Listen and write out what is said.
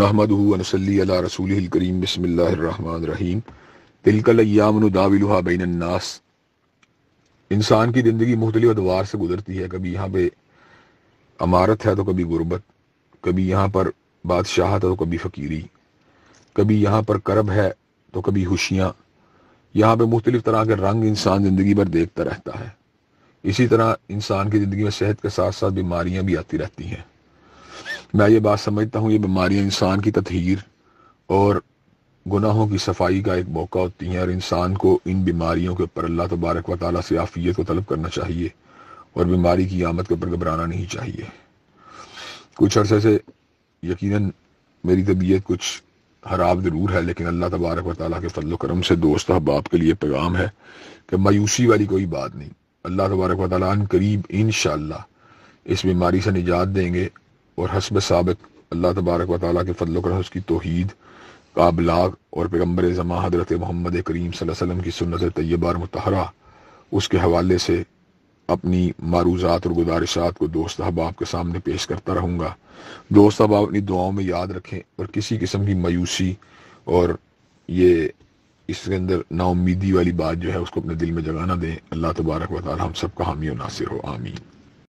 नहमद नसली रसूल करीम बसमीम तिलकलयामदाविलहा बैनन्नास इंसान की ज़िंदगी मुख्तलिफ अदवार से गुजरती है कभी यहाँ पे अमारत है तो कभी गुर्बत कभी यहाँ पर बादशाह है तो कभी फ़कीरी कभी यहाँ पर करब है तो कभी खुशियाँ यहाँ पे मुख्तलिफ तरह के रंग इंसान ज़िंदगी भर देखता रहता है इसी तरह इंसान की ज़िंदगी में सेहत के साथ साथ बीमारियाँ भी आती रहती हैं मैं ये बात समझता हूँ ये बीमारियाँ इंसान की तथहर और गुनाहों की सफाई का एक मौका होती हैं और इंसान को इन बीमारियों के ऊपर अल्लाह तबारक व ताली से आफियत को तलब करना चाहिए और बीमारी की आमद के ऊपर घबराना नहीं चाहिए कुछ अरसे से यकीनन मेरी तबीयत कुछ खराब ज़रूर है लेकिन अल्लाह तबारक व ताली के फल करम से दोस्त अहबाब के लिए पैगाम है कि मायूसी वाली कोई बात नहीं अल्लाह तबारक व ताली करीब इन इस बीमारी से निजात देंगे और हसब सबक अल्लाह तबारक व ताली के फजल कर उसकी तोहद काबलाग और पैगम्बर ज़मा हजरत मोहम्मद करीम सल्लम की सुनत तय्यबार मतहरा उसके हवाले से अपनी मारूजात और गुजारिशात को दोस्त अहबाब के सामने पेश करता रहूँगा दोस्त अहबाब अपनी दुआओं में याद रखें और किसी किस्म की मायूसी और ये इसके अंदर नाउमीदी वाली बात जो है उसको अपने दिल में जगाना दें अल्लाह तबारक वाली हम सब का हामी और नासिर हो आमीन